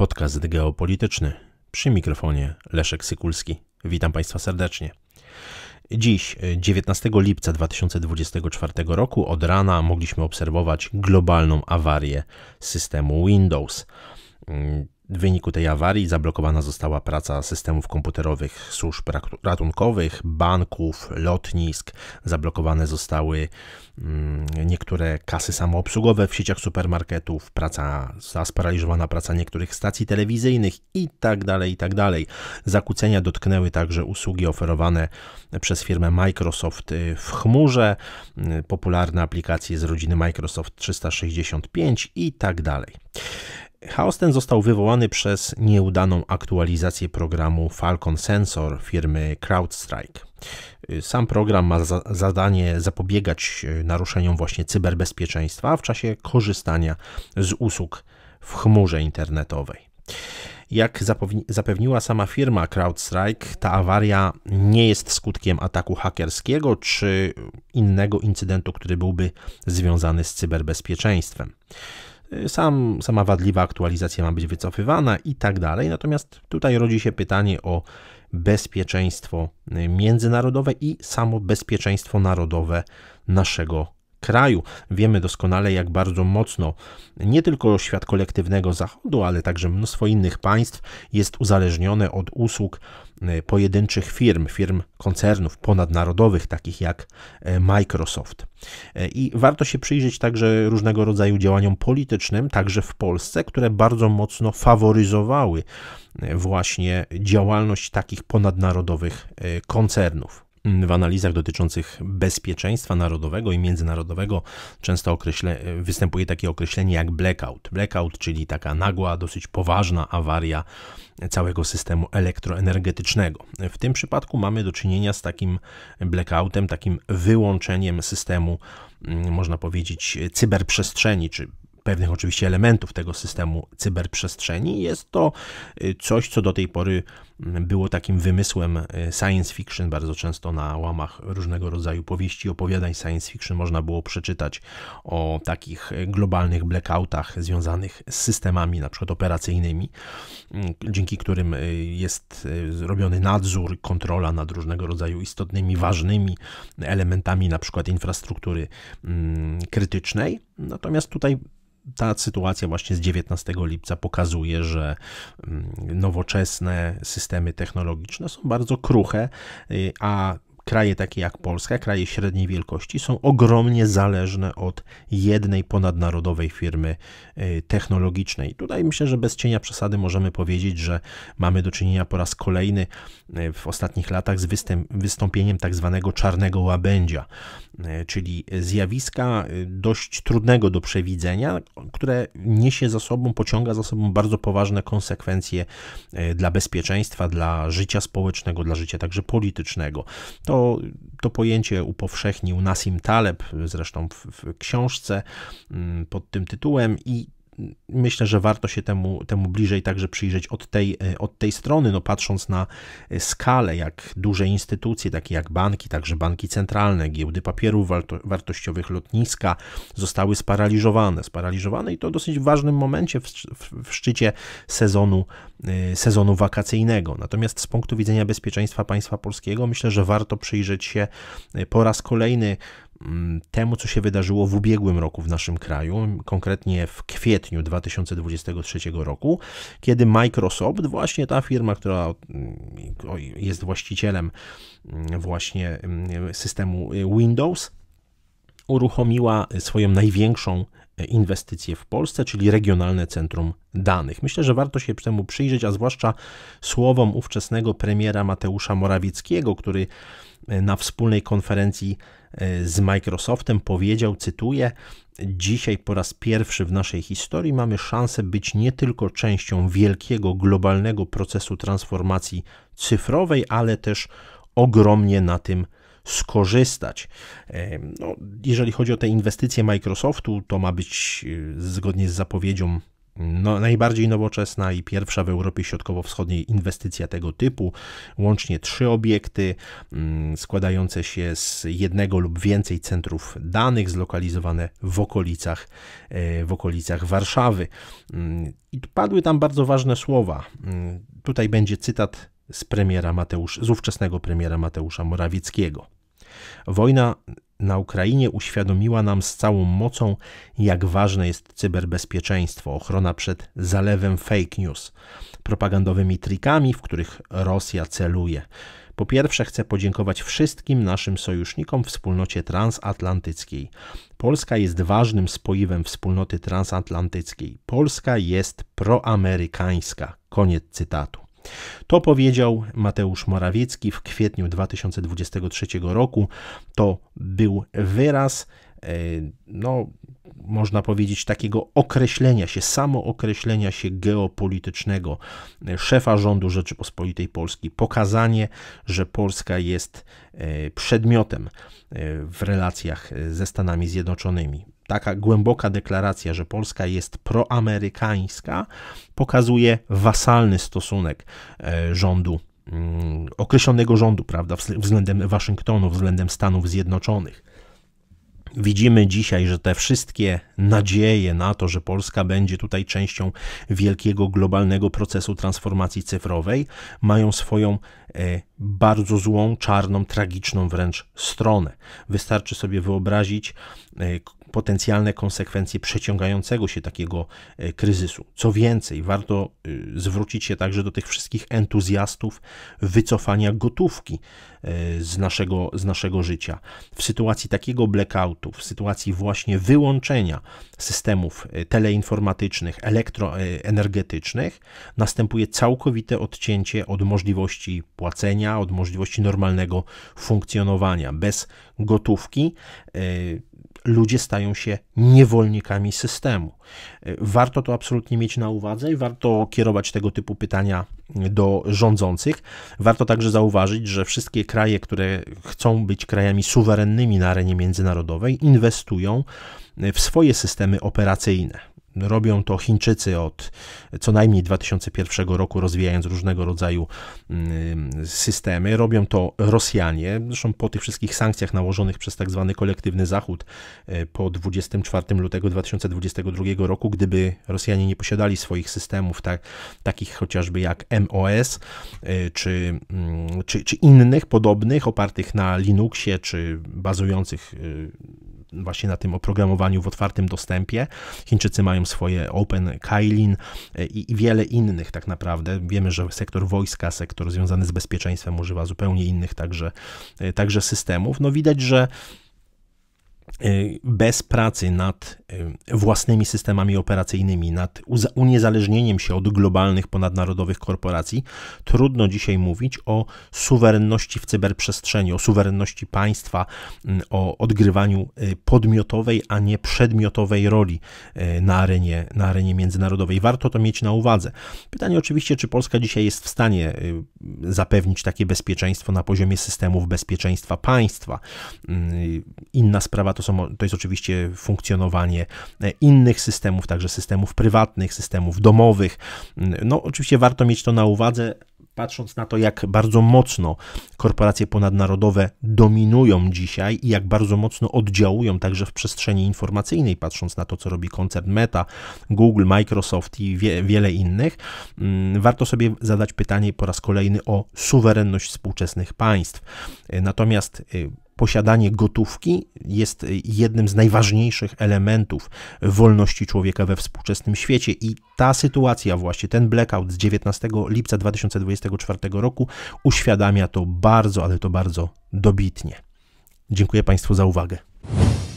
Podcast geopolityczny przy mikrofonie Leszek Sykulski. Witam Państwa serdecznie. Dziś, 19 lipca 2024 roku, od rana mogliśmy obserwować globalną awarię systemu Windows w wyniku tej awarii zablokowana została praca systemów komputerowych służb ratunkowych, banków, lotnisk. Zablokowane zostały mm, niektóre kasy samoobsługowe w sieciach supermarketów, praca sparaliżowana praca niektórych stacji telewizyjnych itd. Tak itd. Tak Zakłócenia dotknęły także usługi oferowane przez firmę Microsoft y, w chmurze, y, popularne aplikacje z rodziny Microsoft 365 itd. Tak Chaos ten został wywołany przez nieudaną aktualizację programu Falcon Sensor firmy CrowdStrike. Sam program ma za zadanie zapobiegać e, naruszeniom właśnie cyberbezpieczeństwa w czasie korzystania z usług w chmurze internetowej. Jak zapewniła sama firma CrowdStrike, ta awaria nie jest skutkiem ataku hakerskiego czy innego incydentu, który byłby związany z cyberbezpieczeństwem sam, sama wadliwa aktualizacja ma być wycofywana i tak dalej. Natomiast tutaj rodzi się pytanie o bezpieczeństwo międzynarodowe i samo bezpieczeństwo narodowe naszego kraju. Wiemy doskonale, jak bardzo mocno nie tylko świat kolektywnego Zachodu, ale także mnóstwo innych państw jest uzależnione od usług e, pojedynczych firm, firm koncernów ponadnarodowych, takich jak e, Microsoft. E, I warto się przyjrzeć także różnego rodzaju działaniom politycznym, także w Polsce, które bardzo mocno faworyzowały właśnie działalność takich ponadnarodowych koncernów w analizach dotyczących bezpieczeństwa narodowego i międzynarodowego często określe, występuje takie określenie jak blackout. Blackout, czyli taka nagła, dosyć poważna awaria całego systemu elektroenergetycznego. W tym przypadku mamy do czynienia z takim blackoutem, takim wyłączeniem systemu, mm, można powiedzieć, cyberprzestrzeni czy pewnych oczywiście elementów tego systemu cyberprzestrzeni. Jest to y, coś, co do tej pory mm, było takim wymysłem y, science fiction, bardzo często na łamach różnego rodzaju powieści, opowiadań science fiction można było przeczytać o takich y, globalnych blackoutach związanych z systemami na przykład operacyjnymi, mm, dzięki którym jest zrobiony nadzór, kontrola nad różnego rodzaju istotnymi, ważnymi elementami na przykład infrastruktury mm, krytycznej. Natomiast tutaj ta sytuacja właśnie z 19 lipca pokazuje, że mm, nowoczesne systemy technologiczne są bardzo kruche, y, a kraje takie jak Polska, kraje średniej wielkości są ogromnie zależne od jednej ponadnarodowej firmy y, technologicznej. Tutaj myślę, że bez cienia przesady możemy powiedzieć, że mamy do czynienia po raz kolejny y, w ostatnich latach z wystąpieniem tak zwanego czarnego łabędzia, y, czyli zjawiska dość trudnego do przewidzenia, które niesie za sobą, pociąga za sobą bardzo poważne konsekwencje dla bezpieczeństwa, dla życia społecznego, dla życia także politycznego. To to, pojęcie upowszechnił Nasim Taleb, zresztą w, w książce mm, pod tym tytułem i myślę, że warto się temu, temu bliżej także przyjrzeć od tej, e, od tej strony, no patrząc na e, skalę, jak duże instytucje, takie jak banki, także banki centralne, giełdy papierów wartościowych, lotniska zostały sparaliżowane. Sparaliżowane i to w dosyć ważnym momencie w, w szczycie sezonu, e, sezonu wakacyjnego. Natomiast z punktu widzenia bezpieczeństwa państwa polskiego myślę, że warto przyjrzeć się po raz kolejny Mm, temu, co się wydarzyło w ubiegłym roku w naszym kraju, konkretnie w kwietniu 2023 roku, kiedy Microsoft, właśnie ta firma, która mm, jest właścicielem mm, właśnie systemu Windows, uruchomiła swoją największą inwestycje w Polsce, czyli Regionalne Centrum Danych. Myślę, że warto się temu przyjrzeć, a zwłaszcza słowom ówczesnego premiera Mateusza Morawieckiego, który e, na wspólnej konferencji e, z Microsoftem powiedział, cytuję: Dzisiaj po raz pierwszy w naszej historii mamy szansę być nie tylko częścią wielkiego globalnego procesu transformacji cyfrowej, ale też ogromnie na tym skorzystać. No, jeżeli chodzi o te inwestycje Microsoftu, to ma być y, zgodnie z zapowiedzią mm, no, najbardziej nowoczesna i pierwsza w Europie Środkowo-Wschodniej inwestycja tego typu, łącznie trzy obiekty mm, składające się z jednego lub więcej centrów danych zlokalizowane w okolicach, e, w okolicach Warszawy. Mm, I padły tam bardzo ważne słowa. Tutaj będzie cytat z, premiera Mateusz, z ówczesnego premiera Mateusza Morawieckiego. Wojna na Ukrainie uświadomiła nam z całą mocą, jak ważne jest cyberbezpieczeństwo, ochrona przed zalewem fake news, propagandowymi trikami, w których Rosja celuje. Po pierwsze, chcę podziękować wszystkim naszym sojusznikom w wspólnocie transatlantyckiej. Polska jest ważnym spoiwem wspólnoty transatlantyckiej. Polska jest proamerykańska. Koniec cytatu. To powiedział Mateusz Morawiecki w kwietniu 2023 roku. To był wyraz, e, no, można powiedzieć, takiego określenia się, samookreślenia się geopolitycznego e, szefa rządu Rzeczypospolitej Polskiej, pokazanie, że Polska jest e, przedmiotem w relacjach ze Stanami Zjednoczonymi taka głęboka deklaracja, że Polska jest proamerykańska, pokazuje wasalny stosunek e, rządu mm, określonego rządu, prawda, względem Waszyngtonu, względem Stanów Zjednoczonych. Widzimy dzisiaj, że te wszystkie nadzieje na to, że Polska będzie tutaj częścią wielkiego globalnego procesu transformacji cyfrowej, mają swoją e, bardzo złą, czarną, tragiczną wręcz stronę. Wystarczy sobie wyobrazić e, potencjalne konsekwencje przeciągającego się takiego e, kryzysu. Co więcej, warto y, zwrócić się także do tych wszystkich entuzjastów wycofania gotówki e, z naszego, z naszego życia. W sytuacji takiego blackoutu, w sytuacji właśnie wyłączenia systemów e, teleinformatycznych, elektroenergetycznych, następuje całkowite odcięcie od możliwości płacenia, od możliwości normalnego funkcjonowania. Bez gotówki ludzie stają się niewolnikami systemu. E, warto to absolutnie mieć na uwadze i warto kierować tego typu pytania mm, do rządzących. Warto także zauważyć, że wszystkie kraje, które chcą być krajami suwerennymi na arenie międzynarodowej, inwestują e, w swoje systemy operacyjne. Robią to Chińczycy od co najmniej 2001 roku, rozwijając różnego rodzaju mm, systemy. Robią to Rosjanie. Zresztą po tych wszystkich sankcjach nałożonych przez tak zwany kolektywny Zachód e, po 24 lutego 2022 roku, gdyby Rosjanie nie posiadali swoich systemów, tak, takich chociażby jak MOS e, czy, mm, czy, czy innych podobnych, opartych na Linuxie czy bazujących e, właśnie na tym oprogramowaniu w otwartym dostępie. Chińczycy mają swoje Open Kailin e, i, i wiele innych tak naprawdę. Wiemy, że sektor wojska, sektor związany z bezpieczeństwem używa zupełnie innych także, e, także systemów. No widać, że Y, bez pracy nad y, własnymi systemami operacyjnymi, nad uniezależnieniem się od globalnych, ponadnarodowych korporacji, trudno dzisiaj mówić o suwerenności w cyberprzestrzeni, o suwerenności państwa, o odgrywaniu y, podmiotowej, a nie przedmiotowej roli na arenie, na arenie międzynarodowej. Warto to mieć na uwadze. Pytanie oczywiście, czy Polska dzisiaj jest w stanie zapewnić takie bezpieczeństwo na poziomie systemów bezpieczeństwa państwa. Inna sprawa to to, są, to jest oczywiście funkcjonowanie e, innych systemów, także systemów prywatnych, systemów domowych. Mm, no, oczywiście warto mieć to na uwadze, patrząc na to, jak bardzo mocno korporacje ponadnarodowe dominują dzisiaj i jak bardzo mocno oddziałują także w przestrzeni informacyjnej, patrząc na to, co robi koncern Meta, Google, Microsoft i wie, wiele innych, mm, warto sobie zadać pytanie po raz kolejny o suwerenność współczesnych państw. E, natomiast e, posiadanie gotówki jest jednym z najważniejszych elementów wolności człowieka we współczesnym świecie i ta sytuacja właśnie, ten blackout z 19 lipca 2024 roku uświadamia to bardzo, ale to bardzo dobitnie. Dziękuję Państwu za uwagę.